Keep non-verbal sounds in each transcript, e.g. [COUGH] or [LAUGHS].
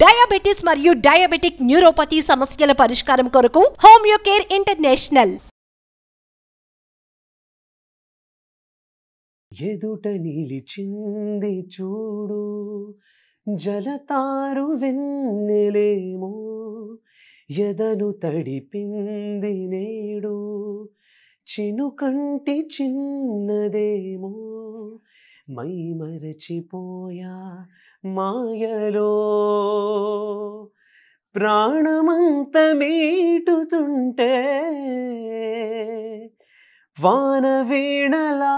Diabetes మరియు diabetic neuropathy సమస్యల పరిష్కారం కొరకు హోమియోకేర్ ఇంటర్నేషనల్ ఎదుట నిలిచింది చూడు జలతారు వెన్నెలేమో ఎదను తడిపింది నేడు చినుకంటి చిన్నదేమో మై మరచిపోయా మాయలో ప్రాణమంత మీటుతుంటే వాన వీణలా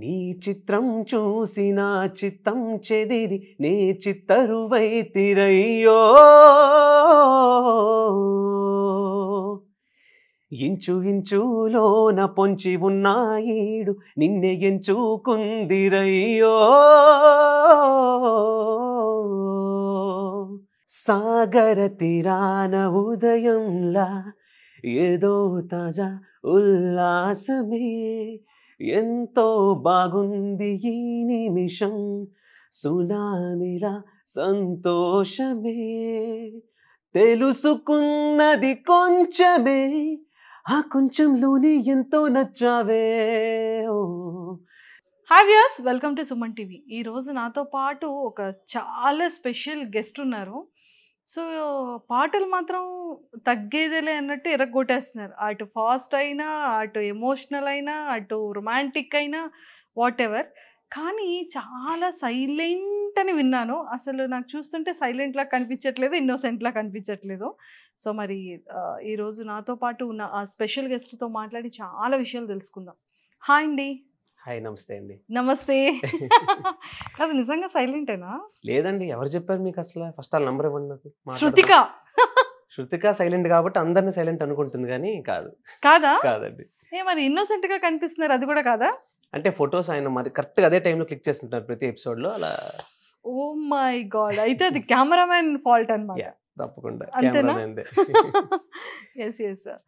నీ చిత్రం చూసి నా చిత్తం చెదిరి నీ చిత్తరువై తిరయ్యో ఇంచు ఇంచులోన పొంచి ఉన్నాయిడు నిన్న ఎంచుకుందిరయ్యో సాగర తీరాన ఉదయంలా ఏదో తాజా ఉల్లాసమే ఎంతో బాగుంది ఈ నిమిషం సునామిలా సంతోషమే తెలుసుకున్నది కొంచమే ఆ కొంచెంలోనే ఎంతో నచ్చావే hi views welcome to Suman TV ఈరోజు నాతో పాటు ఒక చాలా స్పెషల్ గెస్ట్ ఉన్నారు సో పాటలు మాత్రం తగ్గేదేలే అన్నట్టు ఎరగొట్టేస్తున్నారు అటు ఫాస్ట్ అయినా అటు ఎమోషనల్ అయినా అటు రొమాంటిక్ అయినా వాట్ ఎవర్ కానీ చాలా సైలెంట్ అని విన్నాను అసలు నాకు చూస్తుంటే సైలెంట్లా కనిపించట్లేదు ఇన్నోసెంట్లా కనిపించట్లేదు సో మరి ఈరోజు నాతో పాటు ఉన్న ఆ స్పెషల్ గెస్ట్తో మాట్లాడి చాలా విషయాలు తెలుసుకుందాం హాయ్ అండి హాయ్ నమస్తే అండి నమస్తే అది [LAUGHS] నిజంగా సైలెంటేనా లేదండి ఎవరు చెప్పారు మీకు అసలు ఫస్ట్ ఆల్ నంబర్ ఇవ్వండి నాకు శృతిక శృతిక సైలెంట్ కాబట్టి అందరిని సైలెంట్ అనుకుంటుంది కానీ కాదు కాదా కాదండి ఏ మరి ఇన్నోసెంట్ గా కనిపిస్తున్నారు అది కూడా కాదా అంటే ఫొటోస్ ఆయన మరి కరెక్ట్గా అదే టైంలో క్లిక్ చేస్తుంటారు ప్రతి లో అలా ఓ మై గాడ్ అయితే అది కెమెరామెన్ ఫాల్ట్ అనమాట తప్పకుండా ఎస్ ఎస్ [LAUGHS]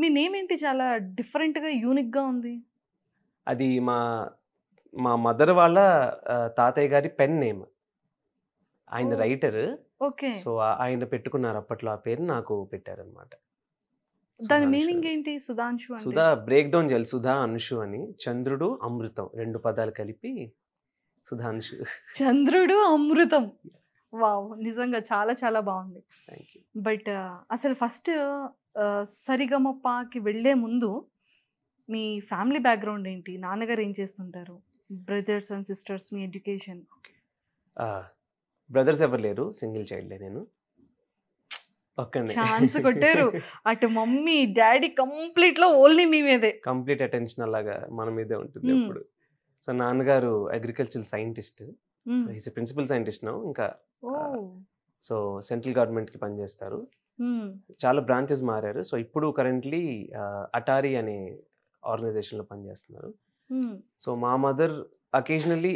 మీ నేమ్ ఏంటి చాలా డిఫరెంట్గా యూనిక్గా ఉంది అది మా మా మదర్ వాళ్ళ తాతయ్య గారి పెన్ నేమ్ ఆయన రైటర్ ఓకే సో ఆయన పెట్టుకున్నారు అప్పట్లో ఆ పేరు నాకు పెట్టారనమాట దాని మీనింగ్ ఏంటి సుధాంశు సుధా బ్రేక్ డౌన్ చేయాలి సుధా అంశు అని చంద్రుడు అమృతం రెండు పదాలు కలిపి సుధాంశు చంద్రుడు అమృతం వావ్ నిజంగా చాలా చాలా బాగుంది బట్ అసలు ఫస్ట్ సరిగమప్పకి వెళ్ళే ముందు మీ ఫ్యామిలీ బ్యాక్గ్రౌండ్ ఏంటి నాన్నగారు ఏం చేస్తుంటారు బ్రదర్స్ అండ్ సిస్టర్స్ మీ ఎడ్యుకేషన్ బ్రదర్స్ ఎవరు లేరు సింగిల్ చైల్డ్ నేను ఛాన్స్ కొట్టారు అటు మమ్మీ డాడీ కంప్లీట్ లో ఓన్లీ మీ మీదే కంప్లీట్ అటెన్షన్ అలాగా మన మీదే ఉంటుంది ఇప్పుడు సో నాన్నగారు agriculture scientist is principal scientist ఇంకా సో సెంట్రల్ గవర్నమెంట్ కి పనిచేస్తారు చాలా బ్రాంచెస్ మారారు సో ఇప్పుడు కరెంట్లీ అటారీ అనే ఆర్గనైజేషన్ లో పనిచేస్తున్నారు సో మా మదర్ అకేషనల్లీ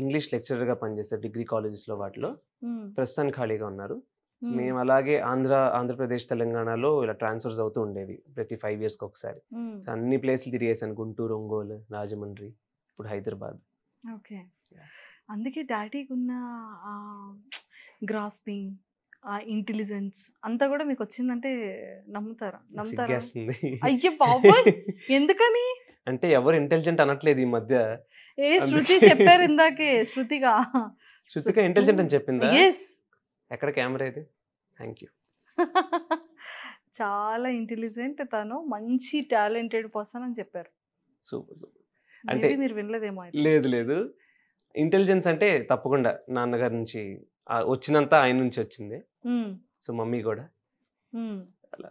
ఇంగ్లీష్ లెక్చరర్ గా పనిచేస్తారు డిగ్రీ కాలేజెస్ లో వాటిలో ప్రస్తుతానికి ఖాళీగా ఉన్నారు మేము అలాగే ఆంధ్ర ఆంధ్రప్రదేశ్ తెలంగాణలో ఇలా ట్రాన్స్ఫర్స్ అవుతూ ఉండేవి ప్రతి ఫైవ్ ఇయర్స్ ఒకసారి సో అన్ని ప్లేస్లు తిరిగేసాను గుంటూరు ఒంగోలు రాజమండ్రి ఇప్పుడు హైదరాబాద్ ఓకే అందుకే డాడీకి ఉన్న గ్రాస్పింగ్ ఇంటెలిజెన్స్ అంతా కూడా మీకు వచ్చిందంటే నమ్ముతారా నమ్ముతారా అయ్యో బాబు [LAUGHS] ఎందుకని అంటే ఎవరు ఇంటెలిజెంట్ అనట్లేదు ఈ మధ్య ఏ శృతి చెప్పారు ఇందాకే శృతిగా శృతిగా ఇంటెలిజెంట్ అని చెప్పిందా ఎస్ ఎక్కడ కెమెరా ఇది థ్యాంక్ యూ [LAUGHS] చాలా ఇంటెలిజెంట్ తను మంచి టాలెంటెడ్ పర్సన్ అని చెప్పారు సూపర్ సూపర్ అంటే మీరు వినలేదేమో లేదు లేదు ఇంటెలిజెన్స్ అంటే తప్పకుండా నాన్నగారి నుంచి వచ్చినంత ఆయన నుంచి వచ్చింది సో మమ్మీ కూడా అలా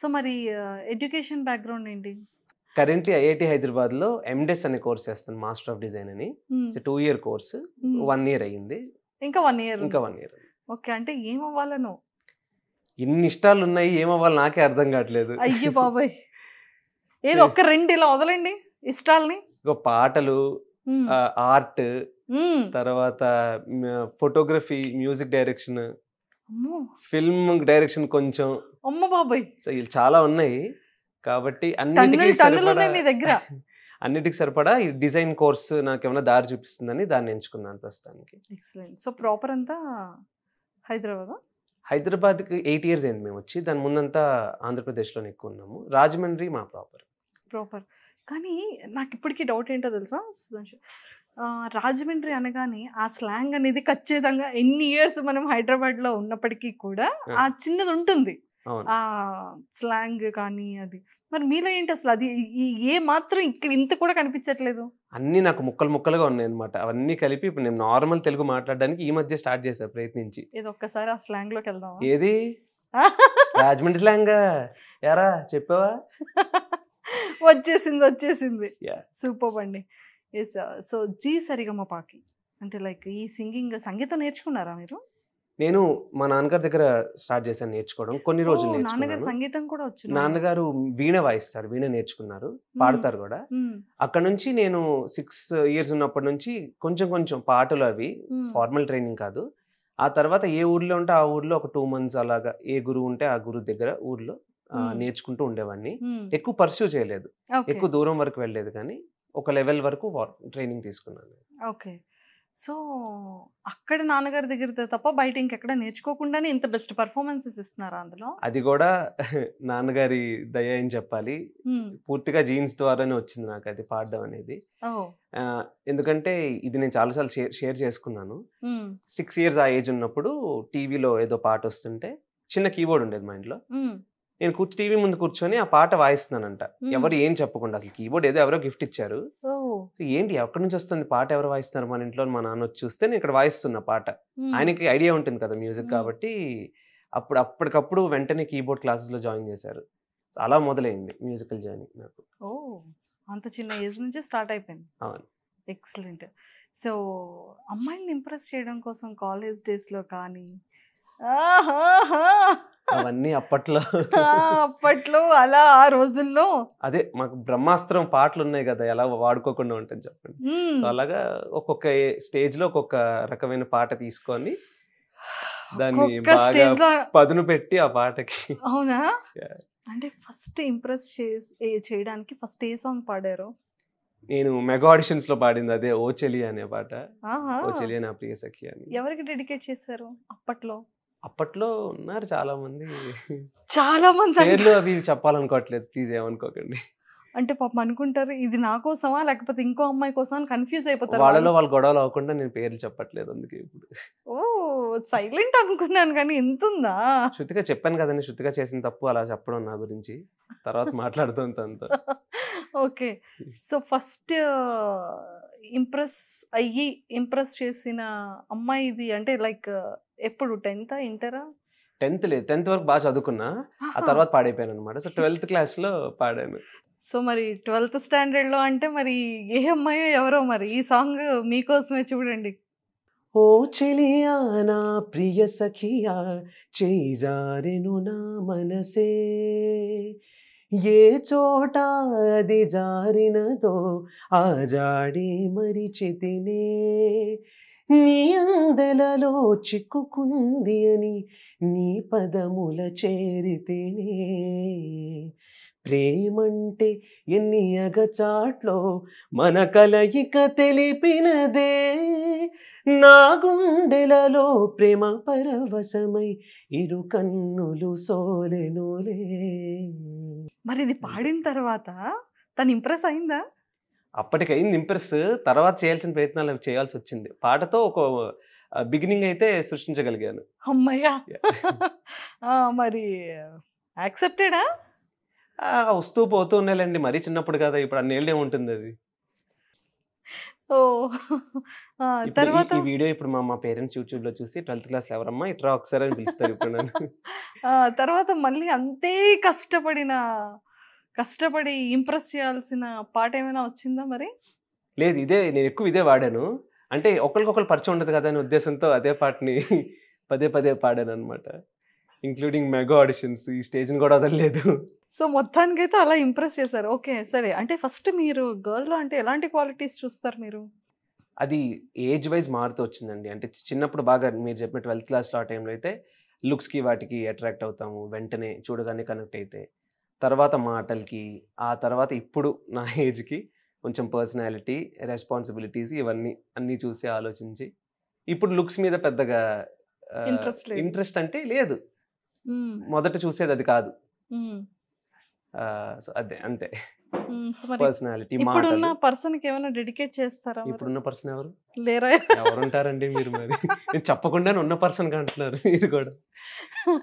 సో మరి ఎడ్యుకేషన్ బ్యాక్గ్రౌండ్ ఏంటి కరెంట్లీ ఐఐటి హైదరాబాద్ లో ఎండెస్ అనే కోర్స్ చేస్తాను మాస్టర్ ఆఫ్ డిజైన్ అని two year course one year అయ్యింది ఇంకా వన్ ఇయర్ ఇంకా వన్ ఇయర్ ఓకే అంటే ఏమవ్వాలను ఇన్ని ఇష్టాలు ఉన్నాయి ఏమవ్వాలి నాకే అర్థం కావట్లేదు అయ్యో బాబాయ్ [LAUGHS] ఏదో ఒక్క రెండు ఇలా వదలండి ఇష్టాలని పాటలు ఆర్ట్ తర్వాత photography music direction film direction కొంచెం అమ్మ బాబాయ్ సో చాలా ఉన్నాయి కాబట్టి మీ దగ్గర [LAUGHS] అన్నిటికి సరిపడా ఈ డిజైన్ కోర్సు నాకు ఏమైనా దారి చూపిస్తుందని దాన్ని ఎంచుకున్నాను ప్రస్తుతానికి ఎక్సలెంట్ సో ప్రాపర్ అంతా హైదరాబాద్ హైదరాబాద్కి ఎయిట్ ఇయర్స్ అయింది మేము వచ్చి దాని ముందంతా ఆంధ్రప్రదేశ్లోనే ఎక్కువ ఉన్నాము రాజమండ్రి మా ప్రాపర్ ప్రాపర్ కానీ నాకు ఇప్పటికీ డౌట్ ఏంటో తెలుసా సుధాంశు రాజమండ్రి అనగానే ఆ స్లాంగ్ అనేది ఖచ్చితంగా ఎన్ని ఇయర్స్ మనం హైదరాబాద్లో ఉన్నప్పటికీ కూడా ఆ చిన్నది ఉంటుంది ఆ స్లాంగ్ కానీ అది మరి మీలో ఏంటి అసలు అది ఏ మాత్రం ఇక్కడ ఇంత కూడా కనిపించట్లేదు అన్నీ నాకు ముక్కలు ముక్కలుగా ఉన్నాయి అనమాట అవన్నీ కలిపి ఇప్పుడు నేను నార్మల్ తెలుగు మాట్లాడడానికి ఈ మధ్య స్టార్ట్ చేశాను ప్రయత్నించి ఏదో ఒక్కసారి ఆ స్లాంగ్ లోకి వెళ్దాం ఏది [LAUGHS] రాజమండ్రి స్లాంగ్ ఎరా చెప్పావా [LAUGHS] వచ్చేసింది వచ్చేసింది సూపర్ అండి ఎస్ సో జీ సరిగమ్మ పాకి అంటే లైక్ ఈ సింగింగ్ సంగీతం నేర్చుకున్నారా మీరు నేను మా నాన్నగారి దగ్గర స్టార్ట్ చేశాను నేర్చుకోవడం కొన్ని రోజులు నేర్చుకున్నాను సంగీతం కూడా వచ్చింది నాన్నగారు వీణ వాయిస్తారు వీణ నేర్చుకున్నారు పాడతారు కూడా అక్కడ నుంచి నేను సిక్స్ ఇయర్స్ ఉన్నప్పటి నుంచి కొంచెం కొంచెం పాటలు అవి ఫార్మల్ ట్రైనింగ్ కాదు ఆ తర్వాత ఏ ఊర్లో ఉంటే ఆ ఊర్లో ఒక టూ మంత్స్ అలాగా ఏ గురువు ఉంటే ఆ గురువు దగ్గర ఊర్లో నేర్చుకుంటూ ఉండేవాడిని ఎక్కువ పర్స్యూ చేయలేదు ఎక్కువ దూరం వరకు వెళ్ళలేదు కానీ ఒక లెవెల్ వరకు ట్రైనింగ్ తీసుకున్నాను ఓకే సో అక్కడ నాన్నగారి దగ్గర తప్ప బయట ఇంకెక్కడ నేర్చుకోకుండానే ఇంత బెస్ట్ పర్ఫార్మెన్సెస్ ఇస్తున్నారు అందులో అది కూడా [LAUGHS] నాన్నగారి దయ అని చెప్పాలి పూర్తిగా జీన్స్ ద్వారానే వచ్చింది నాకు అది పాడడం అనేది ఎందుకంటే ఇది నేను చాలాసార్లు షేర్ చేసుకున్నాను సిక్స్ ఇయర్స్ ఆ ఏజ్ ఉన్నప్పుడు టీవీలో ఏదో పాట వస్తుంటే చిన్న కీబోర్డ్ ఉండేది మా ఇంట్లో నేను కూర్చు టీవీ ముందు కూర్చొని ఆ పాట వాయిస్తున్నానంట ఎవరు ఏం చెప్పకుండా అసలు కీబోర్డ్ ఏదో ఎవరో గిఫ్ట్ ఇచ్చారు ఏంటి ఎక్కడి నుంచి వస్తుంది పాట ఎవరు వాయిస్తున్నారు మన ఇంట్లో మా నాన్న వచ్చి చూస్తే నేను ఇక్కడ వాయిస్తున్న పాట ఆయనకి ఐడియా ఉంటుంది కదా మ్యూజిక్ కాబట్టి అప్పుడు అప్పటికప్పుడు వెంటనే కీబోర్డ్ క్లాసెస్ లో జాయిన్ చేశారు అలా మొదలైంది మ్యూజికల్ జర్నీ నాకు ఓ అంత చిన్న ఏజ్ నుంచి స్టార్ట్ అయిపోయింది అవును ఎక్సలెంట్ సో అమ్మాయిని ఇంప్రెస్ చేయడం కోసం కాలేజ్ డేస్లో కానీ అవన్నీ అప్పట్లో అప్పట్లో అలా ఆ రోజుల్లో అదే మాకు బ్రహ్మాస్త్రం పాటలు ఉన్నాయి కదా ఎలా వాడుకోకుండా ఉంటుంది చెప్పండి సో అలాగా ఒక్కొక్క స్టేజ్ లో ఒక్కొక్క రకమైన పాట తీసుకొని దాన్ని బాగా పదును పెట్టి ఆ పాటకి అవునా అంటే ఫస్ట్ ఇంప్రెస్ చేయడానికి ఫస్ట్ ఏ సాంగ్ పాడారు నేను మెగా ఆడిషన్స్ లో పాడింది అదే ఓ చెలి అనే పాట ఓ చెలి అనే ప్రియ సఖి అని ఎవరికి డెడికేట్ చేశారు అప్పట్లో అప్పట్లో ఉన్నారు చాలా మంది చాలా మంది పేర్లు అవి చెప్పాలనుకోవట్లేదు ప్లీజ్ ఏమనుకోకండి అంటే పాపం అనుకుంటారు ఇది నా కోసమా లేకపోతే ఇంకో అమ్మాయి కోసం కన్ఫ్యూజ్ అయిపోతారు వాళ్ళలో వాళ్ళు గొడవలు అవ్వకుండా నేను పేర్లు చెప్పట్లేదు అందుకే ఇప్పుడు ఓ సైలెంట్ అనుకున్నాను కానీ ఎంత ఉందా శృతిగా చెప్పాను కదండి శృతిగా చేసిన తప్పు అలా చెప్పడం నా గురించి తర్వాత మాట్లాడుతుంది అంత [LAUGHS] ఓకే సో ఫస్ట్ ఇంప్రెస్ అయ్యి ఇంప్రెస్ చేసిన అమ్మాయి ఇది అంటే లైక్ ఎప్పుడు టెన్త్ ఇంటరా టెన్త్ లేదు టెన్త్ వరకు బాగా చదువుకున్నా ఆ తర్వాత పాడైపోయాను అనమాట సో ట్వెల్త్ క్లాస్లో పాడాను సో మరి ట్వెల్త్ స్టాండర్డ్లో అంటే మరి ఏ అమ్మాయో ఎవరో మరి ఈ సాంగ్ మీకోసమే చూడండి ఓ చెలియా నా ప్రియ సఖియా చేజారెను నా మనసే ఏ చోట అది జారినదో ఆ జాడి మరిచి తినే నీ అందలలో చిక్కుకుంది అని నీ పదముల చేరితేనే ప్రేమంటే ఎన్ని అగచాట్లో మన కలయిక తెలిపినదే నా గుండెలలో ప్రేమ పరవశమై ఇరు కన్నులు సోలెనులే మరి ఇది పాడిన తర్వాత తను ఇంప్రెస్ అయిందా అప్పటికైంది ఇంప్రెస్ తర్వాత చేయాల్సిన ప్రయత్నాలు చేయాల్సి వచ్చింది పాటతో ఒక బిగినింగ్ అయితే సృష్టించగలిగాను అమ్మయ్యా [LAUGHS] మరి యాక్సెప్టెడా వస్తూ పోతూ ఉన్నాయిలేండి మరీ చిన్నప్పుడు కదా ఇప్పుడు అన్నేళ్ళే ఉంటుంది అది ఓ తర్వాత ఈ వీడియో ఇప్పుడు మా పేరెంట్స్ యూట్యూబ్ లో చూసి ట్వెల్త్ క్లాస్ ఎవరమ్మా ఇట్రా ఒకసారి అని పిలుస్తారు ఇప్పుడు నన్ను [LAUGHS] తర్వాత మళ్ళీ అంతే కష్టపడిన కష్టపడి ఇంప్రెస్ చేయాల్సిన పాట ఏమైనా వచ్చిందా మరి లేదు ఇదే నేను ఎక్కువ ఇదే వాడాను అంటే ఒకరికొకరు పరిచయం ఉండదు కదా అనే ఉద్దేశంతో అదే పాటని పదే పదే పాడాను అనమాట ఇంక్లూడింగ్ మెగా ఆడిషన్స్ ఈ స్టేజ్ కూడా అదలలేదు సో మొత్తానికి అయితే అలా ఇంప్రెస్ చేశారు ఓకే సరే అంటే ఫస్ట్ మీరు గర్ల్లో అంటే ఎలాంటి క్వాలిటీస్ చూస్తారు మీరు అది ఏజ్ వైజ్ మారుతూ వచ్చిందండి అంటే చిన్నప్పుడు బాగా మీరు చెప్పిన ట్వెల్త్ క్లాస్లో ఆ టైంలో అయితే లుక్స్కి వాటికి అట్రాక్ట్ అవుతాము వెంటనే చూడగానే కనెక్ట్ అయితే తర్వాత మాటలకి ఆ తర్వాత ఇప్పుడు నా [LAUGHS] ఏజ్కి కొంచెం పర్సనాలిటీ రెస్పాన్సిబిలిటీస్ ఇవన్నీ అన్నీ చూసి ఆలోచించి ఇప్పుడు లుక్స్ మీద పెద్దగా ఇంట్రెస్ట్ అంటే లేదు మొదట చూసేది అది కాదు అదే అంతే పర్సనాలిటీ ఇప్పుడున్న పర్సన్ కి ఏమైనా డెడికేట్ చేస్తారా ఇప్పుడున్న పర్సన్ ఎవరు లేరా ఎవరు ఉంటారండి మీరు మరి నేను చెప్పకుండా ఉన్న పర్సన్ అంటున్నారు మీరు కూడా [LAUGHS]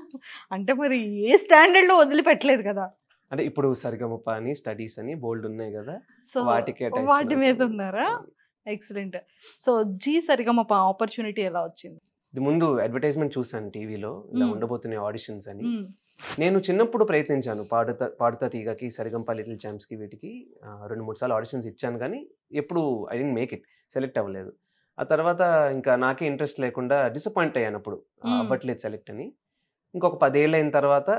అంటే మరి ఏ స్టాండర్డ్ లో వదిలిపెట్టలేదు కదా అంటే ఇప్పుడు సరిగమప అని స్టడీస్ అని బోల్డ్ ఉన్నాయి కదా సో వాటికి వాటి మీద ఉన్నారా excellent so Zee Sa Re Ga Ma Pa opportunity ఎలా వచ్చింది ఇది ముందు అడ్వర్టైజ్మెంట్ చూసాను టీవీలో ఇలా ఉండబోతున్నాయి ఆడిషన్స్ అని నేను చిన్నప్పుడు ప్రయత్నించాను పాడుత పాడుతా తీగకి సరిగంప లిటిల్ ఛాంప్స్కి వీటికి రెండు మూడు సార్లు ఆడిషన్స్ ఇచ్చాను కానీ ఎప్పుడు I didn't make it select అవ్వలేదు ఆ తర్వాత ఇంకా నాకే ఇంట్రెస్ట్ లేకుండా డిసప్పాయింట్ అయ్యాను అప్పుడు అవ్వట్లేదు సెలెక్ట్ అని ఇంకొక పదేళ్ళు అయిన తర్వాత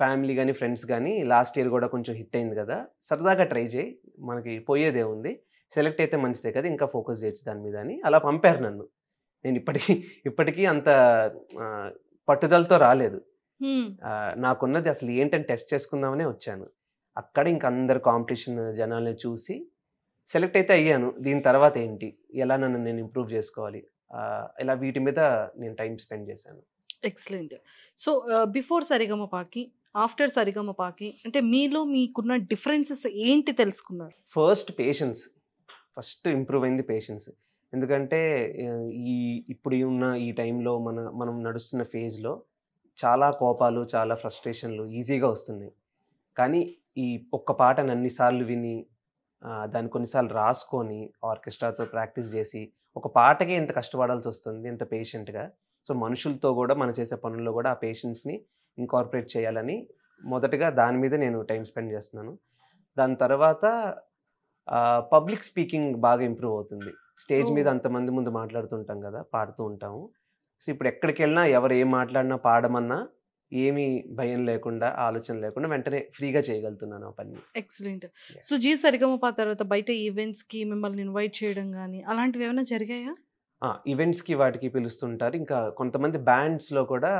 ఫ్యామిలీ కానీ ఫ్రెండ్స్ కానీ లాస్ట్ ఇయర్ కూడా కొంచెం హిట్ అయింది కదా సరదాగా ట్రై చేయి మనకి పోయేదే ఉంది సెలెక్ట్ అయితే మంచిదే కదా ఇంకా ఫోకస్ చేయొచ్చు దాని మీద అని అలా పంపారు నన్ను నేను ఇప్పటికీ ఇప్పటికీ అంత పట్టుదలతో రాలేదు నాకున్నది అసలు ఏంటని టెస్ట్ చేసుకుందామనే వచ్చాను అక్కడ ఇంక అందరు కాంపిటీషన్ జనాల్ని చూసి సెలెక్ట్ అయితే అయ్యాను దీని తర్వాత ఏంటి ఎలా నన్ను నేను ఇంప్రూవ్ చేసుకోవాలి ఇలా వీటి మీద నేను టైం స్పెండ్ చేశాను ఎక్సలెంట్ సో బిఫోర్ పాకి ఆఫ్టర్ పాకి అంటే మీలో మీకున్న డిఫరెన్సెస్ ఏంటి తెలుసుకున్నారు ఫస్ట్ పేషెన్స్ ఫస్ట్ ఇంప్రూవ్ అయింది పేషెన్స్ ఎందుకంటే ఈ ఇప్పుడు ఉన్న ఈ టైంలో మన మనం నడుస్తున్న ఫేజ్లో చాలా కోపాలు చాలా ఫ్రస్ట్రేషన్లు ఈజీగా వస్తున్నాయి కానీ ఈ ఒక్క పాటను అన్నిసార్లు విని దాన్ని కొన్నిసార్లు రాసుకొని ఆర్కెస్ట్రాతో ప్రాక్టీస్ చేసి ఒక పాటకే ఇంత కష్టపడాల్సి వస్తుంది ఇంత పేషెంట్గా సో మనుషులతో కూడా మనం చేసే పనుల్లో కూడా ఆ పేషెంట్స్ని ఇంకార్పొరేట్ చేయాలని మొదటగా దాని మీద నేను టైం స్పెండ్ చేస్తున్నాను దాని తర్వాత పబ్లిక్ స్పీకింగ్ బాగా ఇంప్రూవ్ అవుతుంది స్టేజ్ మీద అంతమంది ముందు మాట్లాడుతుంటాం కదా పాడుతూ ఉంటాము సో ఇప్పుడు ఎక్కడికి వెళ్ళినా ఎవరు ఏం మాట్లాడినా పాడమన్నా ఏమీ భయం లేకుండా ఆలోచన లేకుండా వెంటనే ఫ్రీగా చేయగలుగుతున్నాను ఆ పని ఎక్సలెంట్ సో జీ సరిగమపా తర్వాత బయట ఈవెంట్స్కి మిమ్మల్ని ఇన్వైట్ చేయడం కానీ అలాంటివి ఏమైనా జరిగాయా ఈవెంట్స్కి వాటికి పిలుస్తుంటారు ఇంకా కొంతమంది బ్యాండ్స్లో కూడా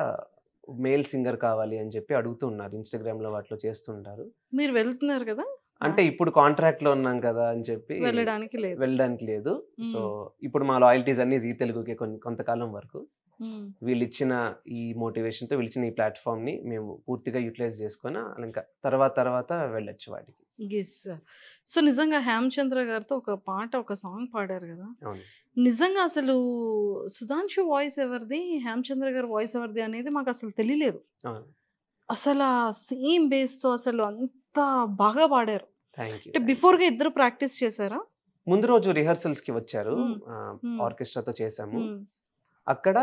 మేల్ సింగర్ కావాలి అని చెప్పి అడుగుతున్నారు ఇన్స్టాగ్రామ్లో వాటిలో చేస్తుంటారు మీరు వెళ్తున్నారు కదా అంటే ఇప్పుడు కాంట్రాక్ట్ లో ఉన్నాం కదా అని చెప్పి వెళ్ళడానికి లేదు వెళ్ళడానికి లేదు సో ఇప్పుడు మా లాయల్టీస్ అన్ని జీ తెలుగుకి కొంతకాలం వరకు వీళ్ళు ఇచ్చిన ఈ మోటివేషన్ తో వీళ్ళు ఈ ప్లాట్ఫామ్ ని మేము పూర్తిగా యూటిలైజ్ చేసుకుని ఇంకా తర్వాత తర్వాత వెళ్ళొచ్చు వాటికి సో నిజంగా హేమచంద్ర గారితో ఒక పాట ఒక సాంగ్ పాడారు కదా నిజంగా అసలు సుధాంశు వాయిస్ ఎవరిది హేమచంద్ర గారి వాయిస్ ఎవరిది అనేది మాకు అసలు తెలియలేదు అసలు సేమ్ బేస్తో అసలు అంత బాగా పాడారు అంటే బిఫోర్ గా ఇద్దరు ప్రాక్టీస్ చేశారా ముందు రోజు రిహర్సల్స్ కి వచ్చారు ఆర్కెస్ట్రాతో చేసాము అక్కడ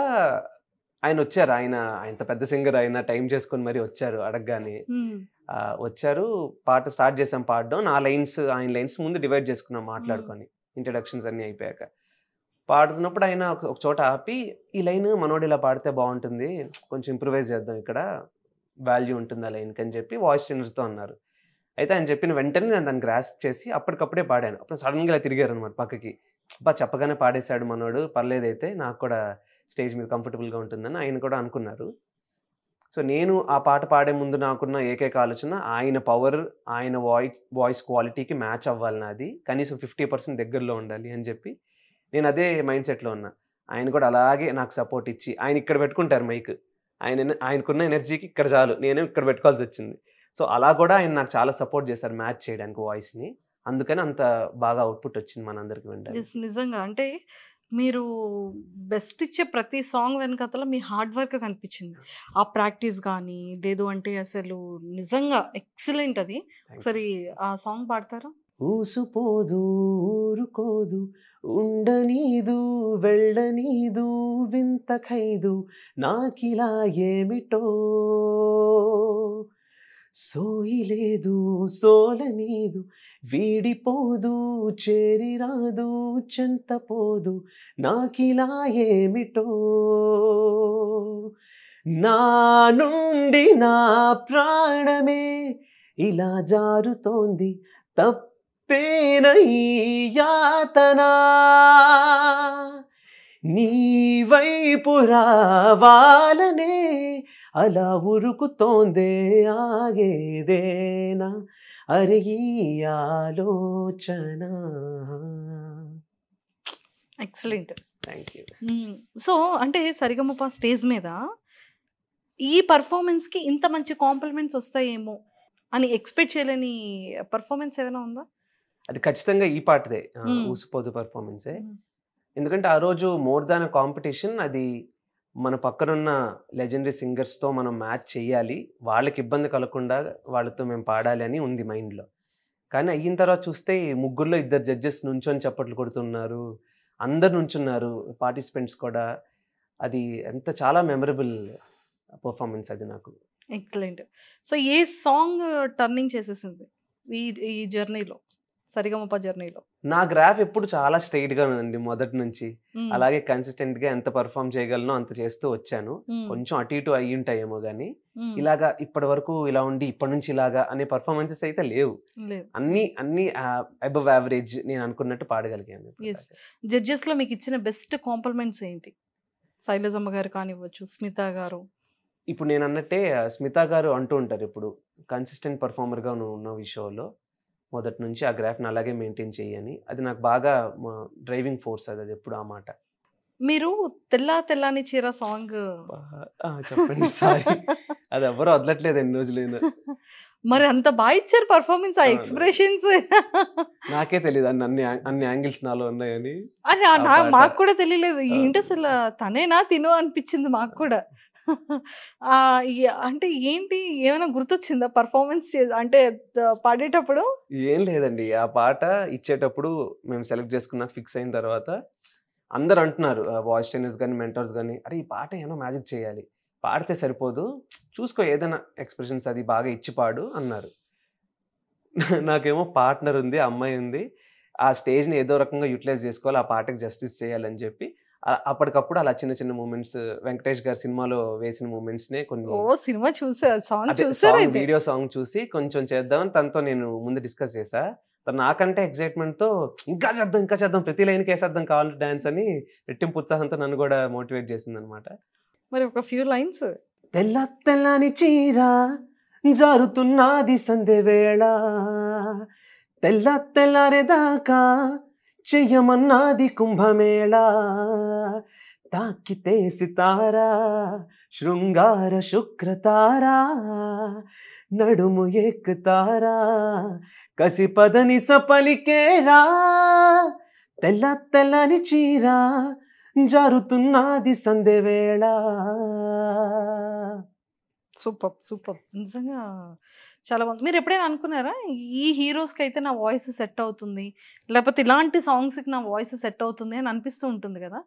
ఆయన వచ్చారు ఆయన ఆయన పెద్ద సింగర్ ఆయన టైం చేసుకుని మరి వచ్చారు అడగగానే వచ్చారు పాట స్టార్ట్ చేసాం పాడడం నా లైన్స్ ఆయన లైన్స్ ముందు డివైడ్ చేసుకున్నాం మాట్లాడుకొని ఇంట్రడక్షన్స్ అన్ని అయిపోయాక పాడుతున్నప్పుడు ఆయన ఒక చోట ఆపి ఈ లైన్ మనోడు ఇలా పాడితే బాగుంటుంది కొంచెం ఇంప్రూవైజ్ చేద్దాం ఇక్కడ వాల్యూ ఉంటుంది ఆ లైన్కి అని చెప్పి వాయిస్ ట్రైనర్స్తో అన్నారు అయితే ఆయన చెప్పిన వెంటనే నేను దాన్ని గ్రాస్ప్ చేసి అప్పటికప్పుడే పాడాను అప్పుడు సడన్గా ఇలా తిరిగారు అనమాట పక్కకి బా చెప్పగానే పాడేశాడు మనోడు పర్లేదైతే నాకు కూడా స్టేజ్ మీద కంఫర్టబుల్గా ఉంటుందని ఆయన కూడా అనుకున్నారు సో నేను ఆ పాట పాడే ముందు నాకున్న ఏకైక ఆలోచన ఆయన పవర్ ఆయన వాయిస్ వాయిస్ క్వాలిటీకి మ్యాచ్ అవ్వాలి నాది కనీసం ఫిఫ్టీ పర్సెంట్ దగ్గరలో ఉండాలి అని చెప్పి నేను అదే మైండ్ సెట్లో ఉన్నా ఆయన కూడా అలాగే నాకు సపోర్ట్ ఇచ్చి ఆయన ఇక్కడ పెట్టుకుంటారు మైక్ ఆయన ఆయనకున్న ఎనర్జీకి ఇక్కడ చాలు నేను ఇక్కడ పెట్టుకోవాల్సి వచ్చింది సో అలా కూడా ఆయన నాకు చాలా సపోర్ట్ చేశారు మ్యాచ్ చేయడానికి వాయిస్ని అందుకని అంత బాగా అవుట్పుట్ వచ్చింది మనందరికి నిజంగా అంటే మీరు బెస్ట్ ఇచ్చే ప్రతి సాంగ్ వెనకతల మీ హార్డ్ వర్క్ కనిపించింది ఆ ప్రాక్టీస్ కానీ లేదు అంటే అసలు నిజంగా ఎక్సలెంట్ అది ఒకసారి ఆ సాంగ్ పాడతారా ఊసుపోదు ఊరుకోదు ఉండనీదు వెళ్ళనీదు వింతకైదు నాకిలా ఏమిటో సోయిలేదు సోలనీదు వీడిపోదు చేరిరాదు చెంతపోదు నాకిలా ఏమిటో నా నుండి నా ప్రాణమే ఇలా జారుతోంది తప్పేనై యాతనా నీ వైపు రావాలనే అలా ఉరుకుతోందే ఆగేదేనా అరే ఆలోచన ఎక్సలెంట్ థ్యాంక్ యూ సో అంటే సరిగమప స్టేజ్ మీద ఈ పర్ఫార్మెన్స్కి ఇంత మంచి కాంప్లిమెంట్స్ వస్తాయేమో అని ఎక్స్పెక్ట్ చేయలేని పర్ఫార్మెన్స్ ఏమైనా ఉందా అది ఖచ్చితంగా ఈ పాటదే ఊసిపోదు పర్ఫార్మెన్సే ఎందుకంటే ఆ రోజు మోర్ దాన్ కాంపిటీషన్ అది మన పక్కనున్న లెజెండరీ సింగర్స్తో మనం మ్యాచ్ చేయాలి వాళ్ళకి ఇబ్బంది కలగకుండా వాళ్ళతో మేము పాడాలి అని ఉంది మైండ్లో కానీ అయిన తర్వాత చూస్తే ముగ్గురులో ఇద్దరు జడ్జెస్ నుంచొని చప్పట్లు కొడుతున్నారు అందరు నుంచున్నారు పార్టిసిపెంట్స్ కూడా అది ఎంత చాలా మెమరబుల్ పర్ఫార్మెన్స్ అది నాకు ఎక్సలెంట్ సో ఏ సాంగ్ టర్నింగ్ చేసేసింది ఈ ఈ జర్నీలో సరిగమప జర్నీలో నా గ్రాఫ్ ఎప్పుడు చాలా స్ట్రైట్ గా ఉందండి మొదటి నుంచి అలాగే కన్సిస్టెంట్ గా ఎంత పర్ఫామ్ చేయగలను అంత చేస్తూ వచ్చాను కొంచెం అటు ఇటు అయ్యి ఉంటాయేమో గానీ ఇలాగా ఇప్పటి వరకు ఇలా ఉండి ఇప్పటి నుంచి ఇలాగా అనే పర్ఫార్మెన్సెస్ అయితే లేవు అన్ని అన్ని అబవ్ యావరేజ్ నేను అనుకున్నట్టు పాడగలిగాను జడ్జెస్ లో మీకు ఇచ్చిన బెస్ట్ కాంప్లిమెంట్స్ ఏంటి శైలజమ్మ గారు కానివ్వచ్చు స్మిత గారు ఇప్పుడు నేను అన్నట్టే స్మిత గారు అంటూ ఉంటారు ఇప్పుడు కన్సిస్టెంట్ పర్ఫార్మర్ గా ఉన్న షోలో మొదటి నుంచి ఆ గ్రాఫ్ని అలాగే మెయింటైన్ చేయని అది నాకు బాగా డ్రైవింగ్ ఫోర్స్ అది అది ఎప్పుడు ఆ మాట మీరు తెల్లా తెల్లని చీర సాంగ్ చెప్పండి సారీ అది ఎవరు వదలట్లేదు ఎన్ని రోజులు మరి అంత బాగా ఇచ్చారు పర్ఫార్మెన్స్ ఆ ఎక్స్ప్రెషన్స్ నాకే తెలియదు అన్ని అన్ని అన్ని యాంగిల్స్ నాలో ఉన్నాయని మాకు కూడా తెలియలేదు ఏంటి అసలు తనేనా తిను అనిపించింది మాకు కూడా అంటే ఏంటి ఏమైనా గుర్తొచ్చిందా పర్ఫార్మెన్స్ అంటే పాడేటప్పుడు ఏం లేదండి ఆ పాట ఇచ్చేటప్పుడు మేము సెలెక్ట్ చేసుకున్న ఫిక్స్ అయిన తర్వాత అందరు అంటున్నారు వాయిస్ ట్రైనర్స్ కానీ మెంటర్స్ కానీ అరే ఈ పాట ఏమైనా మ్యాజిక్ చేయాలి పాడితే సరిపోదు చూసుకో ఏదైనా ఎక్స్ప్రెషన్స్ అది బాగా ఇచ్చి పాడు అన్నారు నాకేమో పార్ట్నర్ ఉంది అమ్మాయి ఉంది ఆ స్టేజ్ని ఏదో రకంగా యూటిలైజ్ చేసుకోవాలి ఆ పాటకు జస్టిస్ చేయాలని చెప్పి అప్పటికప్పుడు అలా చిన్న చిన్న మూమెంట్స్ వెంకటేష్ గారి సినిమాలో వేసిన మూమెంట్స్ నే కొన్ని సినిమా చూసారు వీడియో సాంగ్ చూసి కొంచెం చేద్దామని తనతో నేను ముందు డిస్కస్ చేసా తను నాకంటే ఎక్సైట్మెంట్ తో ఇంకా చేద్దాం ఇంకా చేద్దాం ప్రతి లైన్ కేసేద్దాం కావాలి డాన్స్ అని రెట్టింపు ఉత్సాహంతో నన్ను కూడా మోటివేట్ చేసింది అనమాట మరి ఒక ఫ్యూ లైన్స్ తెల్ల తెల్లని చీర జారుతున్నది సందే వేళ తెల్ల తెల్లారేదాకా చేయమన్నాది కుంభమేళ తాకితే సితారా శృంగార శుక్రతారా నడుము ఎక్కుతారా పదని సపలికేరా తెల్ల తెల్లని చీరా జారుతున్నది సందేవేళ సూపర్ సూపర్ నిజంగా చాలా బాగుంది మీరు ఎప్పుడైనా అనుకున్నారా ఈ హీరోస్కి అయితే నా వాయిస్ సెట్ అవుతుంది లేకపోతే ఇలాంటి సాంగ్స్కి నా వాయిస్ సెట్ అవుతుంది అని అనిపిస్తూ ఉంటుంది కదా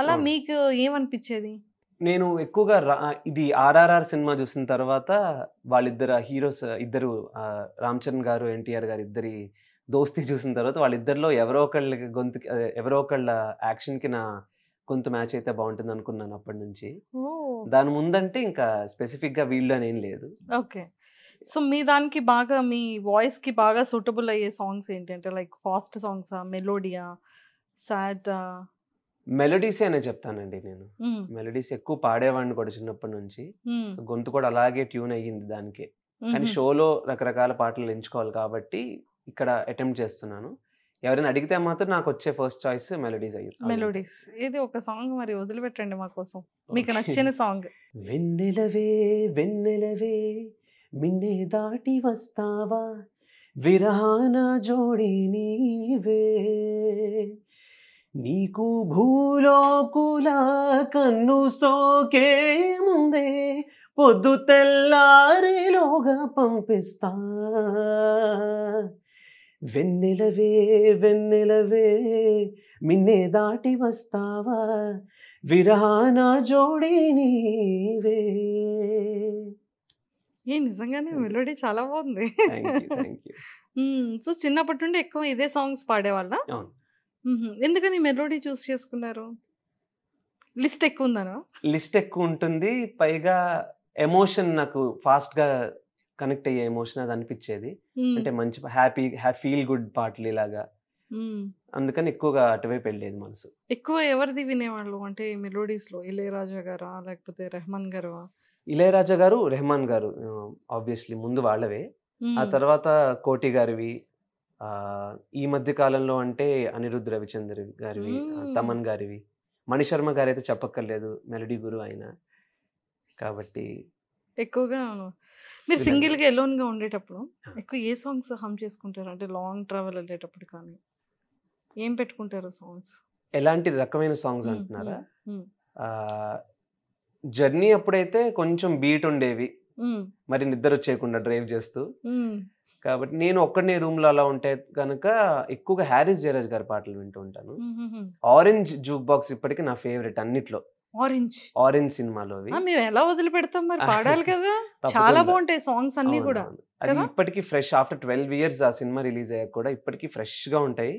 అలా మీకు ఏమనిపించేది నేను ఎక్కువగా రా ఇది ఆర్ఆర్ఆర్ సినిమా చూసిన తర్వాత వాళ్ళిద్దరు హీరోస్ ఇద్దరు రామ్ చరణ్ గారు ఎన్టీఆర్ గారు ఇద్దరి దోస్తీ చూసిన తర్వాత వాళ్ళిద్దరిలో ఎవరో ఒకళ్ళ గొంతు ఎవరో ఒకళ్ళ యాక్షన్కి నా గొంతు మ్యాచ్ అయితే బాగుంటుంది అనుకున్నాను అప్పటి నుంచి దాని ముందంటే ఇంకా స్పెసిఫిక్గా వీళ్ళు అని ఏం లేదు ఓకే సో మీ దానికి బాగా మీ వాయిస్ కి బాగా సూటబుల్ అయ్యే సాంగ్స్ ఏంటంటే లైక్ ఫాస్ట్ సాంగ్స్ మెలోడియా సాడ్ మెలడీస్ అనే చెప్తానండి నేను మెలడీస్ ఎక్కువ పాడేవాడిని కూడా చిన్నప్పటి నుంచి గొంతు కూడా అలాగే ట్యూన్ అయ్యింది దానికి కానీ షోలో రకరకాల పాటలు ఎంచుకోవాలి కాబట్టి ఇక్కడ అటెంప్ట్ చేస్తున్నాను ఎవరైనా అడిగితే మాత్రం నాకు వచ్చే ఫస్ట్ చాయిస్ మెలోడీస్ అయ్యింది మెలోడీస్ ఇది ఒక సాంగ్ మరి వదిలిపెట్టండి మా కోసం మీకు నచ్చిన సాంగ్ వెన్నెలవే వెన్నెలవే మిన్నే దాటి వస్తావా విరహాన జోడి నీవే నీకు భూలోకుల కన్ను సోకే ముందే పొద్దు తెల్లారేలోగా పంపిస్తా వెన్నెలవే వెన్నెలవే మిన్నే దాటి వస్తావా విరహాన జోడి నీవే ఏ నిజంగానే మెలోడీ చాలా బాగుంది సో చిన్నప్పటి నుండి ఎక్కువ ఇదే సాంగ్స్ పాడేవాళ్ళ ఎందుకని మెలోడీ చూస్ చేసుకున్నారు లిస్ట్ ఎక్కువ ఉందనా లిస్ట్ ఎక్కువ ఉంటుంది పైగా ఎమోషన్ నాకు ఫాస్ట్ గా కనెక్ట్ అయ్యే ఎమోషన్ అది అనిపించేది అంటే మంచి హ్యాపీ ఫీల్ గుడ్ పాటలు ఇలాగా అందుకని ఎక్కువగా అటువైపు వెళ్ళేది మనసు ఎక్కువ ఎవరిది వినేవాళ్ళు అంటే మెలోడీస్ లో ఇళయరాజా గారా లేకపోతే రెహమాన్ గారా ఇళయరాజా గారు రెహమాన్ గారు ఆబ్వియస్లీ ముందు వాళ్ళవే ఆ తర్వాత కోటి గారివి ఈ మధ్య కాలంలో అంటే అనిరుద్ధ్ రవిచంద్ర గారివి తమన్ గారివి మణిశర్మ గారు అయితే చెప్పక్కర్లేదు మెలడీ గురు ఆయన కాబట్టి ఎక్కువగా మీరు సింగిల్ గా ఎలోన్ గా ఉండేటప్పుడు ఎక్కువ ఏ సాంగ్స్ హమ్ చేసుకుంటారు అంటే లాంగ్ ట్రావెల్ వెళ్ళేటప్పుడు కానీ ఏం పెట్టుకుంటారు సాంగ్స్ ఎలాంటి రకమైన సాంగ్స్ అంటున్నారా జర్నీ అప్పుడైతే కొంచెం బీట్ ఉండేవి మరి నిద్ర వచ్చేయకుండా డ్రైవ్ చేస్తూ కాబట్టి నేను ఒక్కడనే రూమ్ లో అలా ఉంటే కనుక ఎక్కువగా హ్యారీస్ జయరాజ్ గారి పాటలు వింటూ ఉంటాను ఆరెంజ్ జూక్ బాక్స్ ఇప్పటికీ నా ఫేవరెట్ అన్నిట్లో ఆరెంజ్ ఆరెంజ్ సినిమాలో అవి మేము ఎలా వదిలిపెడతాం మరి [LAUGHS] పాడాలి కదా చాలా బాగుంటాయి సాంగ్స్ అన్ని కూడా ఇప్పటికి ఫ్రెష్ ఆఫ్టర్ ట్వెల్వ్ ఇయర్స్ ఆ సినిమా రిలీజ్ అయ్యాక కూడా ఇప్పటికీ ఫ్రెష్ గా ఉంటాయి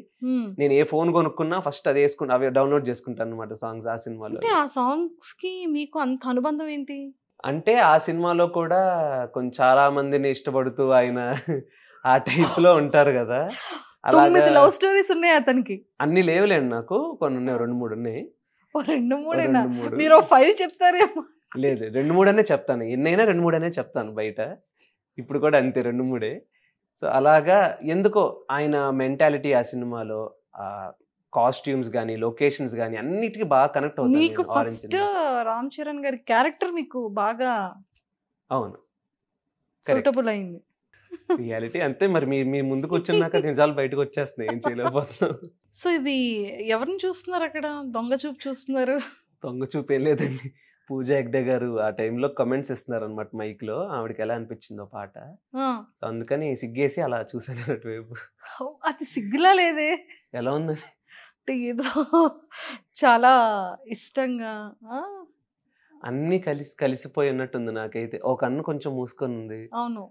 నేను ఏ ఫోన్ కొనుక్కున్నా ఫస్ట్ అది వేసుకుంటా అవి డౌన్లోడ్ చేసుకుంటాను అనమాట సాంగ్స్ ఆ సినిమాలో ఆ సాంగ్స్ కి మీకు అంత అనుబంధం ఏంటి అంటే ఆ సినిమాలో కూడా కొంచెం చాలా మందిని ఇష్టపడుతూ ఆయన ఆ టైప్ లో ఉంటారు కదా లవ్ స్టోరీస్ ఉన్నాయి అతనికి అన్ని లేవులేండి నాకు కొన్ని ఉన్నాయి రెండు మూడు ఉన్నాయి రెండు మూడేనా మీరు ఫైవ్ చెప్తారేమో లేదు రెండు మూడు అనే చెప్తాను ఎన్నైనా రెండు మూడు అనే చెప్తాను బయట ఇప్పుడు కూడా అంతే రెండు మూడే సో అలాగా ఎందుకో ఆయన మెంటాలిటీ ఆ సినిమాలో కాస్ట్యూమ్స్ కానీ లొకేషన్స్ కానీ అన్నిటికీ బాగా కనెక్ట్ అవుతుంది మీకు ఫస్ట్ రామ్ చరణ్ గారి క్యారెక్టర్ మీకు బాగా అవును సూటబుల్ అయింది రియాలిటీ అంతే మరి మీ మీ ముందుకు వచ్చినాక [LAUGHS] నిజాలు బయటకు వచ్చేస్తున్నాయి ఏం చేయలేకపోతున్నాం సో ఇది ఎవరిని చూస్తున్నారు అక్కడ దొంగ చూపు చూస్తున్నారు దొంగ చూపు ఏం లేదండి పూజ హెగ్డే గారు ఆ టైంలో కమెంట్స్ ఇస్తున్నారు అనమాట మైక్ లో ఆవిడకి ఎలా అనిపించిందో పాట అందుకని సిగ్గేసి అలా చూసాను అటువైపు అది సిగ్గులా లేదే ఎలా ఉందండి అంటే ఏదో చాలా ఇష్టంగా అన్ని కలిసి కలిసిపోయి ఉన్నట్టుంది నాకైతే ఒక కన్ను కొంచెం మూసుకొని ఉంది అవును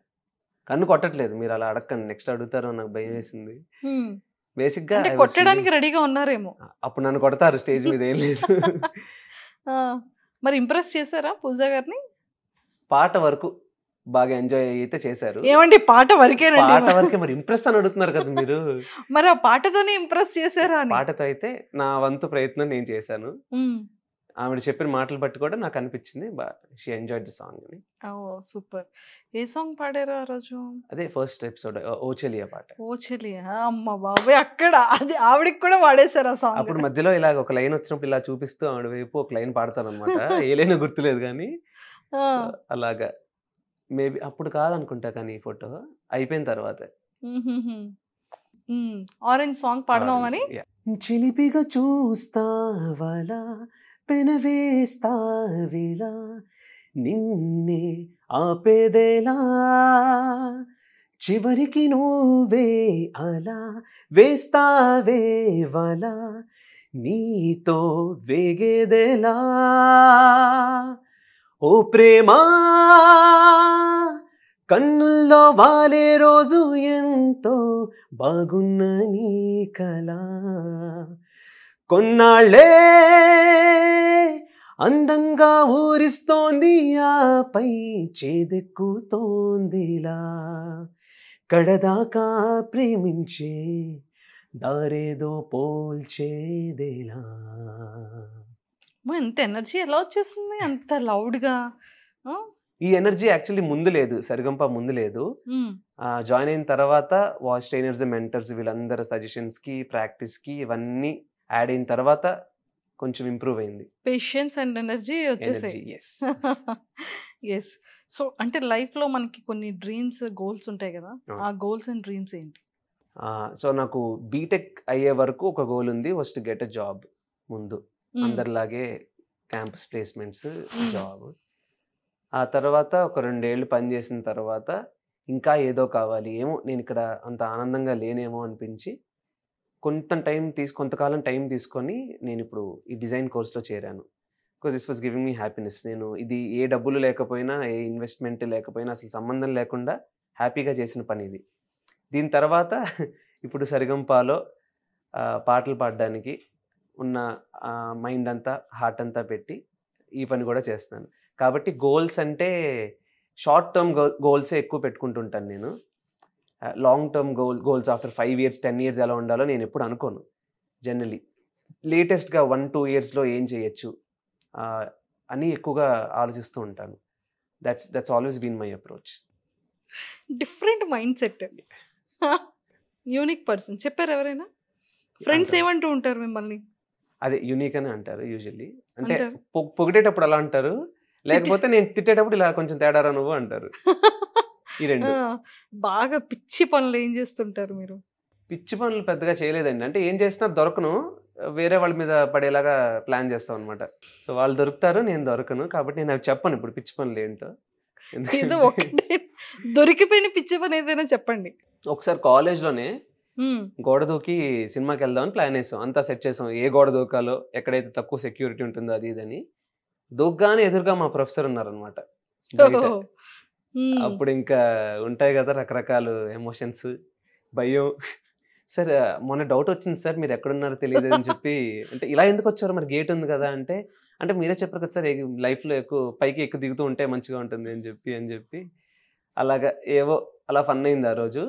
కన్ను కొట్టట్లేదు మీరు అలా అడగండి నెక్స్ట్ అడుగుతారు నాకు భయం వేసింది బేసిక్ గా కొట్టడానికి రెడీగా ఉన్నారేమో అప్పుడు నన్ను కొడతారు స్టేజ్ మీద ఏం లేదు [LAUGHS] మరి ఇంప్రెస్ చేశారా పూజ గారిని పాట వరకు బాగా ఎంజాయ్ అయితే చేశారు ఏమండి పాట వరకే పాట వరకే మరి ఇంప్రెస్ అని అడుగుతున్నారు కదా మీరు [LAUGHS] మరి ఆ పాటతోనే ఇంప్రెస్ చేశారా పాటతో అయితే నా వంతు ప్రయత్నం నేను చేశాను ఆవిడ చెప్పిన మాటలు బట్టి కూడా నాకు అనిపించింది షీ ఎంజాయ్ ది సాంగ్ అని సూపర్ ఏ సాంగ్ పాడారు ఆ రోజు అదే ఫస్ట్ ఎపిసోడ్ ఓచెలియా పాట ఓచలియా అమ్మ బాబాయ్ అక్కడ అది ఆవిడకి కూడా వాడేశారు ఆ సాంగ్ అప్పుడు మధ్యలో ఇలా ఒక లైన్ వచ్చినప్పుడు ఇలా చూపిస్తూ ఆవిడ వైపు ఒక లైన్ పాడతాను అనమాట [LAUGHS] ఏ లైన్ గుర్తులేదు కానీ అలాగా మేబీ అప్పుడు కాదనుకుంటా కానీ ఈ ఫోటో అయిపోయిన తర్వాత ఆరెంజ్ సాంగ్ పాడదామని చిలిపిగా చూస్తావాలా పెనవేస్తావిలా నిన్నే ఆపేదేలా చివరికి నువ్వే అలా వలా నీతో వేగేదేలా ఓ ప్రేమా కన్నుల్లో వాలే రోజు ఎంతో బాగున్న నీ కళ కొన్నాళ్ళే అందంగా ఊరిస్తోంది పై చేదెక్కుతోందిలా కడదాకా ప్రేమించే దారేదో పోల్చేదేలా ఎంత ఎనర్జీ ఎలా వచ్చేస్తుంది అంత లౌడ్గా ఈ ఎనర్జీ యాక్చువల్లీ ముందు లేదు సరిగంప ముందు లేదు జాయిన్ అయిన తర్వాత వాష్ ట్రైనర్స్ మెంటర్స్ వీళ్ళందరి సజెషన్స్కి ప్రాక్టీస్కి ఇవన్నీ యాడ్ అయిన తర్వాత కొంచెం ఇంప్రూవ్ అయింది పేషెన్స్ అండ్ ఎనర్జీ వచ్చేసాయి ఎస్ సో [LAUGHS] అంటే లైఫ్లో మనకి కొన్ని డ్రీమ్స్ గోల్స్ ఉంటాయి కదా ఆ గోల్స్ అండ్ డ్రీమ్స్ ఏంటి సో నాకు బీటెక్ అయ్యే వరకు ఒక గోల్ ఉంది ఫస్ట్ గెట్ అ జాబ్ ముందు hmm. అందరిలాగే క్యాంపస్ ప్లేస్మెంట్స్ జాబ్ ఆ తర్వాత ఒక రెండేళ్ళు పనిచేసిన తర్వాత ఇంకా ఏదో కావాలి ఏమో నేను ఇక్కడ అంత ఆనందంగా లేనేమో అనిపించి కొంత టైం తీసు కొంతకాలం టైం తీసుకొని నేను ఇప్పుడు ఈ డిజైన్ కోర్స్లో చేరాను because this was giving me happiness నేను ఇది ఏ డబ్బులు లేకపోయినా ఏ ఇన్వెస్ట్మెంట్ లేకపోయినా అసలు సంబంధం లేకుండా హ్యాపీగా చేసిన పని ఇది దీని తర్వాత [LAUGHS] ఇప్పుడు సరిగంపాలో పాటలు పాడడానికి ఉన్న మైండ్ అంతా హార్ట్ అంతా పెట్టి ఈ పని కూడా చేస్తాను కాబట్టి గోల్స్ అంటే షార్ట్ టర్మ్ గోల్సే ఎక్కువ పెట్టుకుంటుంటాను నేను long term goal goals after five years ten years ఎలా ఉండాలో నేను ఎప్పుడు అనుకోను జనరలీ లేటెస్ట్గా వన్ టూ ఇయర్స్లో ఏం చేయొచ్చు uh, అని ఎక్కువగా ఆలోచిస్తూ ఉంటాను that's that's always been my approach different mind set అండి యూనిక్ పర్సన్ చెప్పారు ఎవరైనా ఫ్రెండ్స్ ఏమంటూ ఉంటారు మిమ్మల్ని అదే యూనిక్ అని అంటారు యూజువల్లీ అంటే పొగిడేటప్పుడు అలా అంటారు లేకపోతే [LAUGHS] నేను తిట్టేటప్పుడు ఇలా కొంచెం తేడారా నువ్వు అంటారు [LAUGHS] బాగా పిచ్చి పనులు ఏం చేస్తుంటారు మీరు పిచ్చి పనులు పెద్దగా చేయలేదండి అంటే ఏం చేసినా దొరకను వేరే వాళ్ళ మీద పడేలాగా ప్లాన్ చేస్తాం అనమాట వాళ్ళు దొరుకుతారు నేను దొరకను కాబట్టి నేను అవి చెప్పను ఇప్పుడు పిచ్చి పనులు ఏంటో దొరికిపోయిన పిచ్చి పని ఏదైనా చెప్పండి ఒకసారి కాలేజ్లోనే గోడ దూకి సినిమాకి వెళ్దామని ప్లాన్ వేసాం అంతా సెట్ చేసాం ఏ గోడ దూకాలో ఎక్కడైతే తక్కువ సెక్యూరిటీ ఉంటుందో అది ఇదని దూగ్గానే ఎదురుగా మా ప్రొఫెసర్ ఉన్నారనమాట అప్పుడు ఇంకా ఉంటాయి కదా రకరకాలు ఎమోషన్స్ భయం సార్ మొన్న డౌట్ వచ్చింది సార్ మీరు ఎక్కడున్నారో తెలియదు అని చెప్పి అంటే ఇలా ఎందుకు వచ్చారు మరి గేట్ ఉంది కదా అంటే అంటే మీరే చెప్పరు కదా సార్ లైఫ్లో ఎక్కువ పైకి ఎక్కువ దిగుతూ ఉంటే మంచిగా ఉంటుంది అని చెప్పి అని చెప్పి అలాగా ఏవో అలా ఫన్ అయింది ఆ రోజు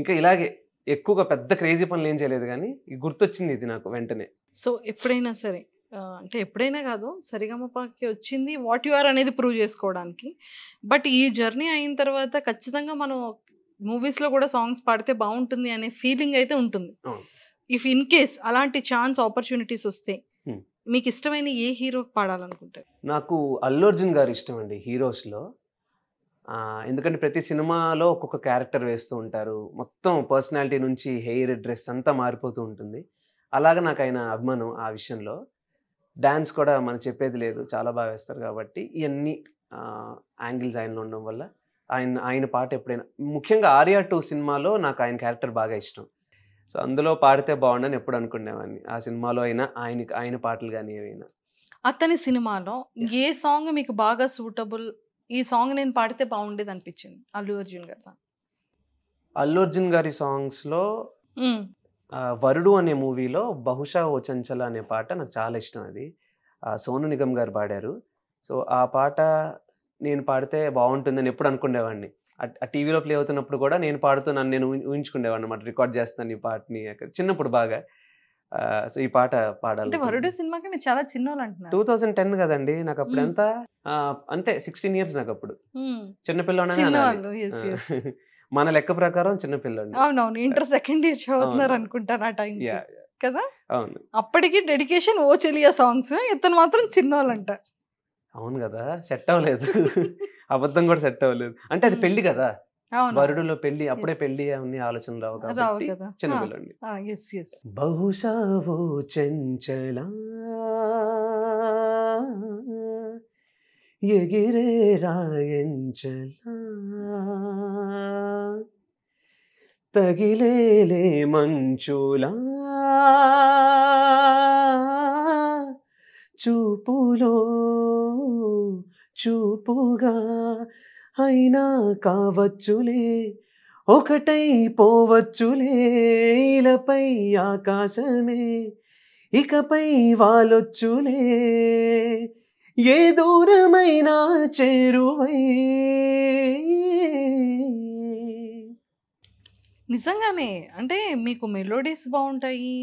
ఇంకా ఇలాగే ఎక్కువగా పెద్ద క్రేజీ పనులు ఏం చేయలేదు కానీ గుర్తొచ్చింది ఇది నాకు వెంటనే సో ఎప్పుడైనా సరే అంటే ఎప్పుడైనా కాదు సరిగమపాకి వచ్చింది వాట్ యు ఆర్ అనేది ప్రూవ్ చేసుకోవడానికి బట్ ఈ జర్నీ అయిన తర్వాత ఖచ్చితంగా మనం మూవీస్లో కూడా సాంగ్స్ పాడితే బాగుంటుంది అనే ఫీలింగ్ అయితే ఉంటుంది ఇఫ్ ఇన్ కేస్ అలాంటి ఛాన్స్ ఆపర్చునిటీస్ వస్తే మీకు ఇష్టమైన ఏ హీరోకి పాడాలనుకుంటారు నాకు అల్లు అర్జున్ గారు ఇష్టం అండి హీరోస్లో ఎందుకంటే ప్రతి సినిమాలో ఒక్కొక్క క్యారెక్టర్ వేస్తూ ఉంటారు మొత్తం పర్సనాలిటీ నుంచి హెయిర్ డ్రెస్ అంతా మారిపోతూ ఉంటుంది అలాగే నాకు ఆయన అభిమానం ఆ విషయంలో డ్యాన్స్ కూడా మనం చెప్పేది లేదు చాలా బాగా వేస్తారు కాబట్టి ఇవన్నీ యాంగిల్స్ ఆయనలో ఉండడం వల్ల ఆయన ఆయన పాట ఎప్పుడైనా ముఖ్యంగా ఆర్యా టూ సినిమాలో నాకు ఆయన క్యారెక్టర్ బాగా ఇష్టం సో అందులో పాడితే బాగుండని ఎప్పుడు అనుకునేవాడిని ఆ సినిమాలో అయినా ఆయనకి ఆయన పాటలు కానీ ఏవైనా అతని సినిమాలో ఏ సాంగ్ మీకు బాగా సూటబుల్ ఈ సాంగ్ నేను పాడితే బాగుండేది అనిపించింది అల్లు అర్జున్ గారు అల్లు అర్జున్ గారి సాంగ్స్లో వరుడు అనే మూవీలో బహుశా ఓ చంచల అనే పాట నాకు చాలా ఇష్టం అది సోను నిగమ్ గారు పాడారు సో ఆ పాట నేను పాడితే బాగుంటుందని ఎప్పుడు అనుకునేవాడిని ఆ టీవీలో ప్లే అవుతున్నప్పుడు కూడా నేను పాడుతూ నన్ను నేను ఊహించుకునేవాడిని అనమాట రికార్డ్ చేస్తాను ఈ పాటని చిన్నప్పుడు బాగా సో ఈ పాట పాడాలి వరుడు సినిమాకి నేను చాలా చిన్న టూ థౌసండ్ టెన్ కదండి నాకు అప్పుడు ఎంత అంతే సిక్స్టీన్ ఇయర్స్ నాకు అప్పుడు చిన్నపిల్లనే మన లెక్క ప్రకారం చిన్నపిల్లండి అవునవును ఇంటర్ సెకండ్ ఇయర్ చదువుతున్నారు అనుకుంటాను ఆ టైం కదా అవును అప్పటికి డెడికేషన్ ఓ చెలియా సాంగ్స్ ఇతను మాత్రం చిన్నోళ్ళంట అవును కదా సెట్ అవ్వలేదు [LAUGHS] అబద్ధం కూడా సెట్ అవ్వలేదు అంటే అది పెళ్లి కదా వరుడులో పెళ్లి అప్పుడే పెళ్లి అన్ని ఆలోచన రావు చిన్నపిల్లండి బహుశా ఓ చెంచలా ఎగిరే రాయించలా తగిలేలే మంచులా చూపులో చూపుగా అయినా కావచ్చులే ఒకటై పోవచ్చులే ఇలపై ఆకాశమే ఇకపై వాలొచ్చులే ఏ దూరమైనా చేరువై నిజంగానే. అంటే మీకు మెలోడీస్ బాగుంటాయి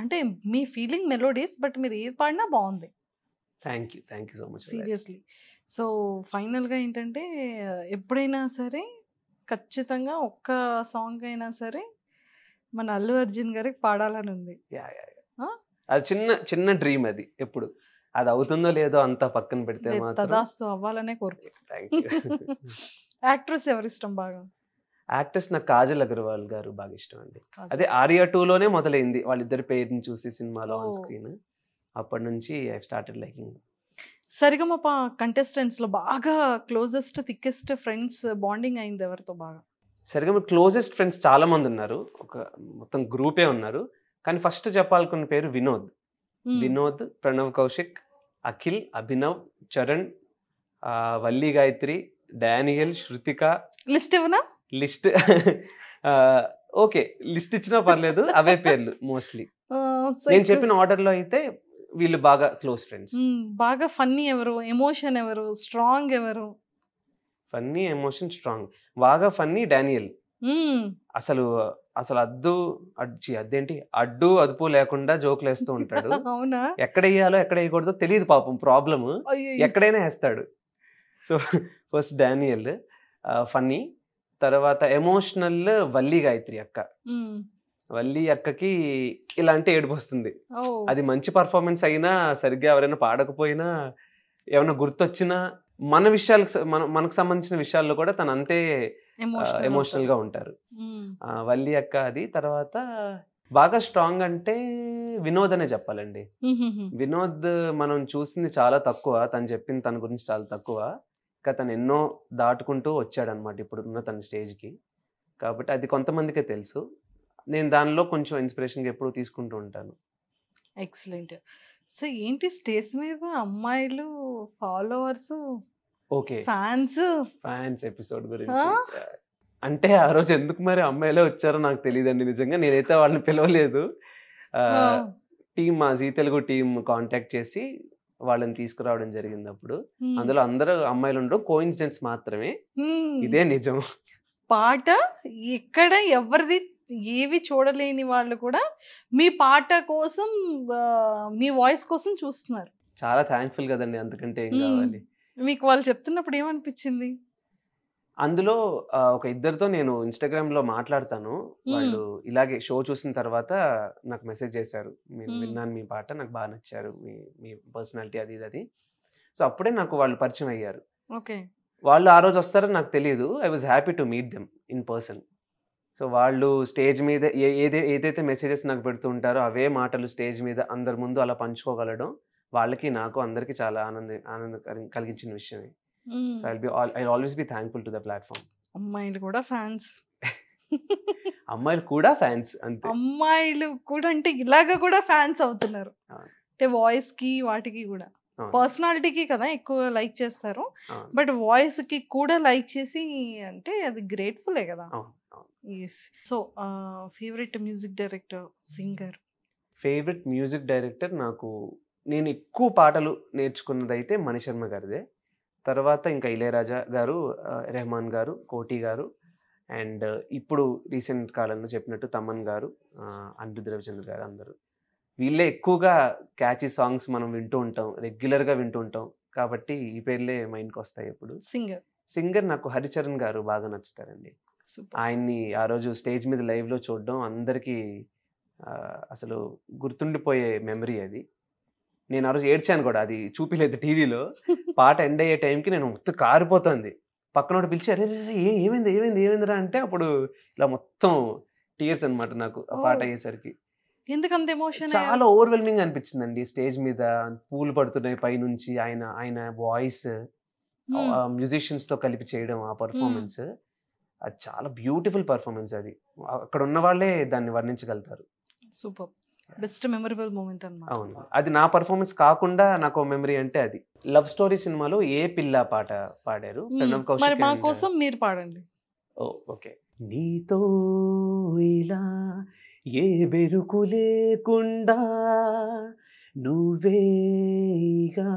అంటే మీ ఫీలింగ్ మెలోడీస్ బట్ మీరు ఏది పాడినా బాగుంది thank you. Thank you so much seriously. So, ఫైనల్‌గా ఏంటంటే ఎప్పుడైనా సరే ఖచ్చితంగా ఒక్క సాంగ్ అయినా సరే మన అల్లు అర్జున్ గారికి పాడాలని ఉంది. అది చిన్న చిన్న డ్రీమ్ అది ఎప్పుడు. అది అవుతుందో లేదో అంతా పక్కన పెడితే తదాస్తు అవ్వాలనే కోరుకు యాక్ట్రెస్ ఎవరిష్టం బాగా? యాక్టర్స్ నాకు కాజల్ అగర్వాల్ గారు బాగా ఇష్టం అండి అదే ఆర్యా టూలోనే మొదలైంది వాళ్ళిద్దరి పేరుని చూసి సినిమాలో ఆన్ స్క్రీన్ అప్పటి నుంచి ఐ స్టార్టెడ్ లైకింగ్ కంటెస్టెంట్స్ కంటెస్టెంట్స్లో బాగా క్లోజెస్ట్ థిక్కెస్ట్ ఫ్రెండ్స్ బాండింగ్ అయింది ఎవరితో బాగా సరిగమ క్లోజెస్ట్ ఫ్రెండ్స్ చాలా మంది ఉన్నారు ఒక మొత్తం గ్రూపే ఉన్నారు కానీ ఫస్ట్ చెప్పాలనుకున్న పేరు వినోద్ వినోద్ ప్రణవ్ కౌశిక్ అఖిల్ అభినవ్ చరణ్ వల్లి గాయత్రి డానియల్ శృతిక లిస్ట్ ఇవ్వనా లిస్ట్ ఓకే లిస్ట్ ఇచ్చినా పర్లేదు అవే పేర్లు మోస్ట్లీ నేను చెప్పిన ఆర్డర్ లో అయితే వీళ్ళు బాగా క్లోజ్ ఫ్రెండ్స్ బాగా ఫన్నీ ఎవరు ఎమోషన్ ఎవరు స్ట్రాంగ్ ఎవరు ఫన్నీ ఎమోషన్ స్ట్రాంగ్ బాగా ఫన్నీ డానియల్ అసలు అసలు అద్దు అడ్చి అదేంటి అడ్డు అదుపు లేకుండా జోకులు వేస్తూ ఉంటాడు [LAUGHS] అవునా ఎక్కడ వేయాలో ఎక్కడ వేయకూడదో తెలియదు పాపం ప్రాబ్లమ్ ఎక్కడైనా వేస్తాడు సో [LAUGHS] ఫస్ట్ డానియల్ ఫన్నీ తర్వాత ఎమోషనల్ వల్లి గాయత్రి అక్క వల్లి అక్కకి ఇలాంటి ఏడుపు వస్తుంది అది మంచి పర్ఫార్మెన్స్ అయినా సరిగ్గా ఎవరైనా పాడకపోయినా ఏమైనా గుర్తొచ్చినా మన విషయాలకు మన మనకు సంబంధించిన విషయాల్లో కూడా తను అంతే ఎమోషనల్ గా ఉంటారు వల్లి అక్క అది తర్వాత బాగా స్ట్రాంగ్ అంటే వినోద్ అనే చెప్పాలండి వినోద్ మనం చూసింది చాలా తక్కువ తను చెప్పింది తన గురించి చాలా తక్కువ తను ఎన్నో దాటుకుంటూ వచ్చాడనమాట ఉన్న తన స్టేజ్కి కాబట్టి అది కొంతమందికే తెలుసు నేను దానిలో కొంచెం ఇన్స్పిరేషన్గా ఎప్పుడు తీసుకుంటూ ఉంటాను ఎక్సలెంట్ సో ఏంటి స్టేజ్ మీద అమ్మాయిలు followers okay fans fans episode గురించి అంటే ఆ రోజు ఎందుకు మరి అమ్మాయిలే వచ్చారో నాకు తెలియదండి నిజంగా నేనైతే వాళ్ళని పిలవలేదు టీమ్ మా జీ తెలుగు టీం కాంటాక్ట్ చేసి వాళ్ళని తీసుకురావడం జరిగింది అప్పుడు అందులో అందరూ అమ్మాయిలు ఉండరు కో ఇన్సిడెన్స్ మాత్రమే ఇదే నిజం పాట ఇక్కడ ఎవరిది ఏవి చూడలేని వాళ్ళు కూడా మీ పాట కోసం మీ వాయిస్ కోసం చూస్తున్నారు చాలా థ్యాంక్ఫుల్ కదండి అందుకంటే ఏం కావాలి మీకు వాళ్ళు చెప్తున్నప్పుడు ఏమనిపించింది అందులో ఒక ఇద్దరితో నేను ఇన్స్టాగ్రామ్ లో మాట్లాడతాను వాళ్ళు ఇలాగే షో చూసిన తర్వాత నాకు మెసేజ్ చేశారు నేను విన్నాను మీ పాట నాకు బాగా నచ్చారు మీ మీ పర్సనాలిటీ అది ఇది అది సో అప్పుడే నాకు వాళ్ళు పరిచయం అయ్యారు ఓకే వాళ్ళు ఆ రోజు వస్తారని నాకు తెలియదు I was happy to meet them in person so వాళ్ళు స్టేజ్ మీద ఏదే ఏదైతే మెసేజెస్ నాకు పెడుతూ ఉంటారో అవే మాటలు స్టేజ్ మీద అందరి ముందు అలా పంచుకోగలడం వాళ్ళకి నాకు అందరికీ చాలా ఆనంద ఆనందం కలిగించిన విషయమే always be thankful to the platform అమ్మాయిలు కూడా ఫ్యాన్స్ [LAUGHS] అమ్మాయిలు కూడా ఫ్యాన్స్ అమ్మాయిలు కూడా అంటే ఇలాగ కూడా ఫ్యాన్స్ అవుతున్నారు అంటే వాయిస్ కి వాటికి కూడా పర్సనాలిటీకి కదా ఎక్కువ లైక్ చేస్తారు బట్ వాయిస్ కి కూడా లైక్ చేసి అంటే అది గ్రేట్ఫుల్లే కదా so favourite music director singer favourite music director నాకు నేను ఎక్కువ పాటలు నేర్చుకున్నదైతే మణిశర్మ గారిదే తర్వాత ఇంకా ఇళయరాజా గారు రెహమాన్ గారు కోటి గారు అండ్ ఇప్పుడు రీసెంట్ కాలంలో చెప్పినట్టు తమన్ గారు అండు రవిచంద్ర గారు అందరూ వీళ్ళే ఎక్కువగా క్యాచీ సాంగ్స్ మనం వింటూ ఉంటాం రెగ్యులర్గా వింటూ ఉంటాం కాబట్టి ఈ పేర్లే మైండ్కి వస్తాయి ఇప్పుడు సింగర్ సింగర్ నాకు హరిచరణ్ గారు బాగా నచ్చుతారండి ఆయన్ని ఆ రోజు స్టేజ్ మీద లైవ్లో చూడడం అందరికీ అసలు గుర్తుండిపోయే మెమరీ అది నేను ఆ రోజు ఏడ్చాను కూడా అది చూపిలేదు టీవీలో [LAUGHS] పాట ఎండ్ అయ్యే టైంకి నేను మొత్తం కారిపోతుంది పక్కన పిలిచి అరే రే ఏమైంది ఏమైంది ఏమైందిరా అంటే అప్పుడు ఇలా మొత్తం టీయర్స్ అనమాట నాకు ఆ పాట అయ్యేసరికి ఎందుకంత ఎమోషన్ చాలా ఓవర్వెల్మింగ్ అనిపించిందండి స్టేజ్ మీద పూలు పడుతున్నాయి పైనుంచి ఆయన ఆయన వాయిస్ మ్యూజిషియన్స్ తో కలిపి చేయడం ఆ పర్ఫార్మెన్స్ అది చాలా బ్యూటిఫుల్ పర్ఫార్మెన్స్ అది అక్కడ ఉన్న వాళ్ళే దాన్ని వర్ణించగలుగుతారు సూపర్ బెస్ట్ మెమరబుల్ మూమెంట్ అనమాట అవును అది నా పర్ఫార్మెన్స్ కాకుండా నాకు మెమరీ అంటే అది లవ్ స్టోరీ సినిమాలో ఏ పిల్ల పాట పాడారు మరి మా కోసం మీరు పాడండి ఓ ఓకే నీతో ఇలా ఏ బెరుకు లేకుండా నువ్వేగా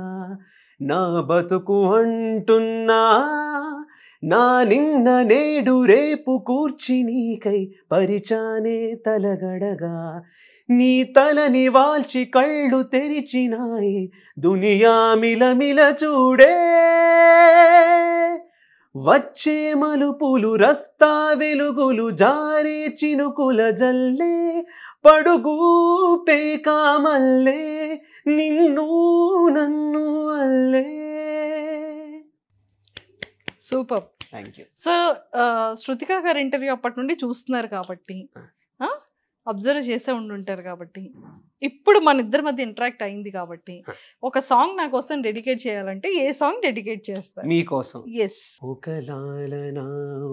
నా బతుకు అంటున్నా నా నిన్న నేడు రేపు కూర్చి నీకై పరిచానే తలగడగా నీ తలని వాల్చి కళ్ళు తెరిచినాయి దునియా మిలమిల చూడే వచ్చే మలుపులు రస్తా వెలుగులు జారే చినుకుల జల్లే పడుగు పేకామల్లే నిన్ను నన్ను అల్లే super thank you so Shruthika గారి ఇంటర్వ్యూ అప్పటి నుండి చూస్తున్నారు కాబట్టి అబ్జర్వ్ చేసే ఉండుంటారు కాబట్టి ఇప్పుడు మన ఇద్దరి మధ్య ఇంటరాక్ట్ అయింది కాబట్టి ఒక సాంగ్ నా కోసం డెడికేట్ చేయాలంటే ఏ సాంగ్ డెడికేట్ చేస్తా మీకోసం ఎస్ ఒక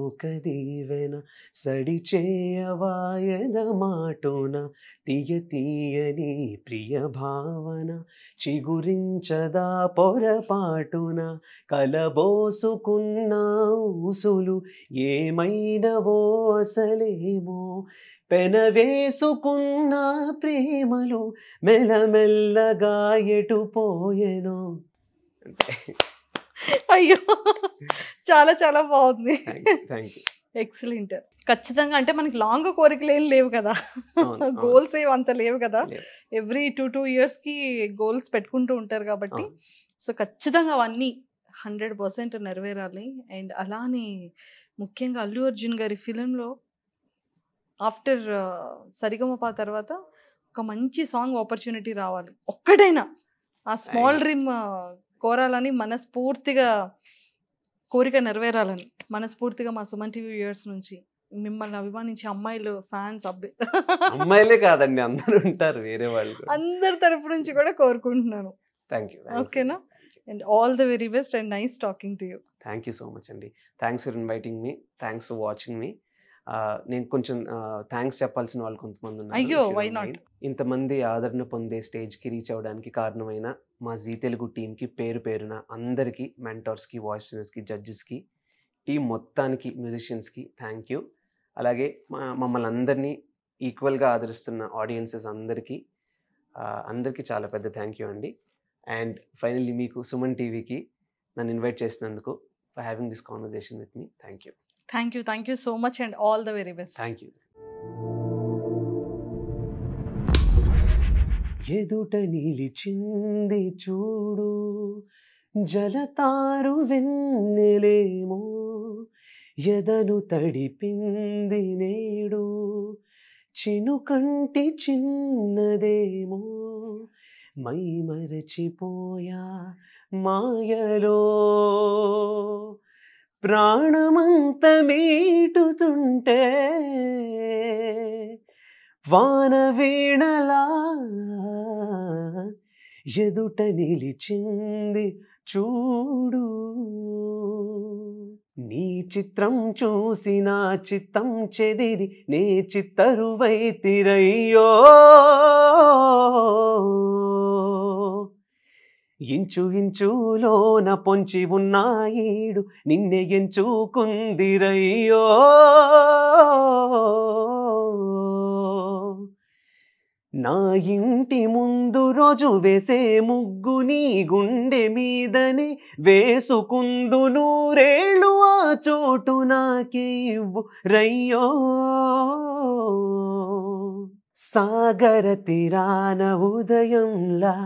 ఒక దీవెన సడి చేయవాయన మాటోన తీయ తీయని ప్రియ భావన చిగురించదా పొరపాటున కలబోసుకున్న ఊసులు ఏమైనవో అసలేమో పెనవేసుకున్న ప్రేమలు నేను మెల్లమెల్లగా ఎటు పోయేను అయ్యో చాలా చాలా బాగుంది ఎక్సలెంట్ ఖచ్చితంగా అంటే మనకి లాంగ్ కోరికలు ఏం లేవు కదా గోల్స్ ఏం అంత లేవు కదా ఎవ్రీ టూ టూ ఇయర్స్ కి గోల్స్ పెట్టుకుంటూ ఉంటారు కాబట్టి సో ఖచ్చితంగా అవన్నీ హండ్రెడ్ పర్సెంట్ నెరవేరాలి అండ్ అలానే ముఖ్యంగా అల్లు అర్జున్ గారి ఫిలింలో ఆఫ్టర్ uh, సరిగమపా తర్వాత ఒక మంచి సాంగ్ ఆపర్చునిటీ రావాలి ఒక్కటైనా ఆ స్మాల్ డ్రీమ్ కోరాలని మనస్ఫూర్తిగా కోరిక నెరవేరాలని మనస్ఫూర్తిగా మా సుమన్ టీవీ వ్యూయర్స్ నుంచి మిమ్మల్ని అభిమానించే అమ్మాయిలు ఫ్యాన్స్ అబ్బే అమ్మాయిలే కాదండి అందరూ ఉంటారు వేరే వాళ్ళు అందరి తరపు నుంచి కూడా కోరుకుంటున్నాను థ్యాంక్ యూ ఓకేనా and all the very best and nice talking to you thank you so much అండి thanks for inviting me thanks for watching me నేను కొంచెం థ్యాంక్స్ చెప్పాల్సిన వాళ్ళు కొంతమంది ఉన్నారు ఇంతమంది ఆదరణ పొందే స్టేజ్కి రీచ్ అవ్వడానికి కారణమైన మా జీ తెలుగు టీంకి పేరు పేరున అందరికీ మెంటర్స్కి వాయిస్ ట్రైనర్స్కి జడ్జెస్కి టీం మొత్తానికి మ్యూజిషియన్స్కి థ్యాంక్ యూ అలాగే మా మమ్మల్ని అందరినీ ఈక్వల్గా ఆదరిస్తున్న ఆడియన్సెస్ అందరికీ అందరికీ చాలా పెద్ద థ్యాంక్ యూ అండి అండ్ ఫైనల్లీ మీకు సుమన్ టీవీకి నన్ను ఇన్వైట్ చేసినందుకు for having this conversation with me thank you thank you thank you so much and all the very best thank you ఎదుట నిలిచింది చూడు జలతారు వెన్నెలేమో ఎదను తడిపింది నేడు చిను కంటి చిన్నదేమో మై మరచిపోయా మాయలో ప్రాణమంత మీటుతుంటే వాన వీణలా ఎదుట నిలిచింది చూడు నీ చిత్రం చూసి నా చిత్తం చెదిరి నే చిత్తరువై తిరయ్యో ఇంచు ఇంచులోన పొంచి ఉన్నాయిడు నిన్నె ఎంచుకుందిరయ్యో నా ఇంటి ముందు రోజు వేసే ముగ్గు నీ గుండె మీదనే వేసుకుందు నూరేళ్ళు ఆ చోటు నాకే ఇవ్వు రయ్యో సాగర తీరాన ఉదయంలా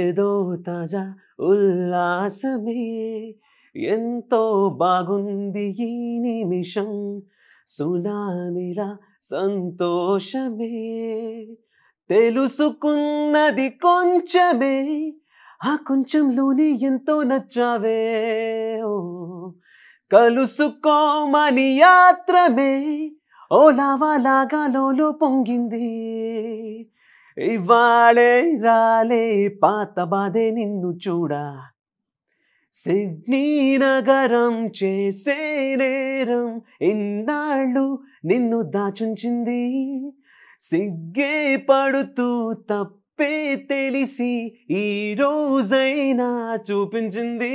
ఏదో తాజా ఉల్లాసమే ఎంతో బాగుంది ఈ నిమిషం సునామిలా సంతోషమే తెలుసుకున్నది కొంచెమే ఆ కొంచెంలోనే ఎంతో నచ్చావే కలుసుకోమని యాత్రమే ఓ లావాలాగా లోలో పొంగింది ఇవాళే రాలే పాత బాధే నిన్ను చూడా సిడ్నీ నగరం చేసే నేరం ఇన్నాళ్ళు నిన్ను దాచుంచింది సిగ్గే పడుతూ తప్పే తెలిసి ఈ రోజైనా చూపించింది